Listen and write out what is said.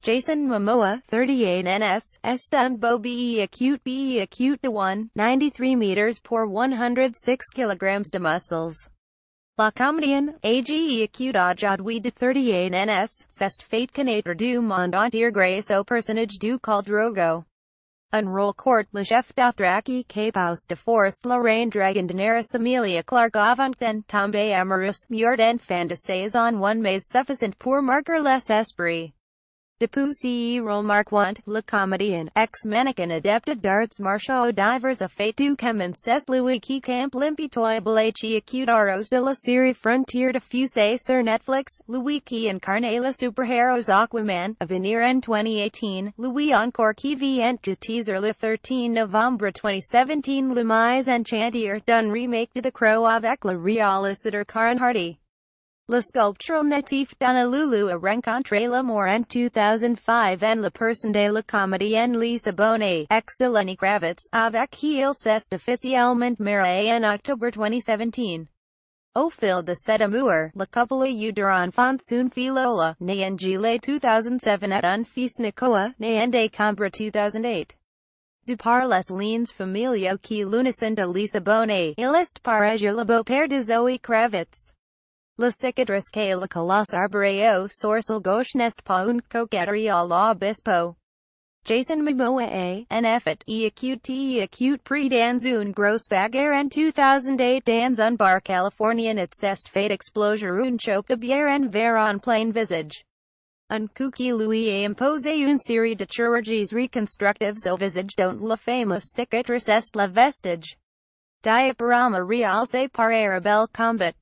Jason Momoa, 38 NS, Estun Bo BE acute BE acute to 1, 93 meters per 106 kilograms de muscles. La Comedian, AGE acute Ajadwe de 38 NS, cest fait connaître du monde entier grace au personnage du caldrogo. Unroll court le chef d'Athraki, capos de force Lorraine Dragon Daenerys Amelia Clark avant qu'en, tombe amorous, murd and fan de saison one mais sufficient pour marquer les esprits. Depu CE role Mark Want, Le Comédien, ex mannequin adept darts martial divers a fait du commences Louis qui camp l'impitoyable Acute acudaros de la série frontier diffusée sur Netflix, Louis qui incarne la superheroes Aquaman, Avenir en 2018, Louis encore qui vient de teaser le 13 novembre 2017 Le Mise Enchantier, done remake de The Crow avec la réalisateur Karen Hardy. La sculpture natif d'Honolulu a rencontre l'amour en 2005 en la personne de la comédienne Lisa Bonet, ex de Kravitz, avec qui il s'est officiellement marié en octobre 2017. Au fil de cet amour, la couple a eu deux enfants une filola, né en juillet 2007 et un fils Nicoa, né en décembre 2008. De par les lignes familiaux qui l'unissent de Lisa Bonet, il est par ailleurs le beau-père de Zoe Kravitz. La cicatriz que la colas arboreo sorsal gauche nest pa un coqueteria la bispo. Jason Momoa a, an effort, e acute acute pre danzun gross bagger and 2008 danzun bar Californian et cest fate explosion, un chope de bière en veron plain visage. Un kooky Louis a impose une série de chirurgies reconstructives au visage dont la fameuse cicatrice est la vestige. Diaporama realce par arabelle combat.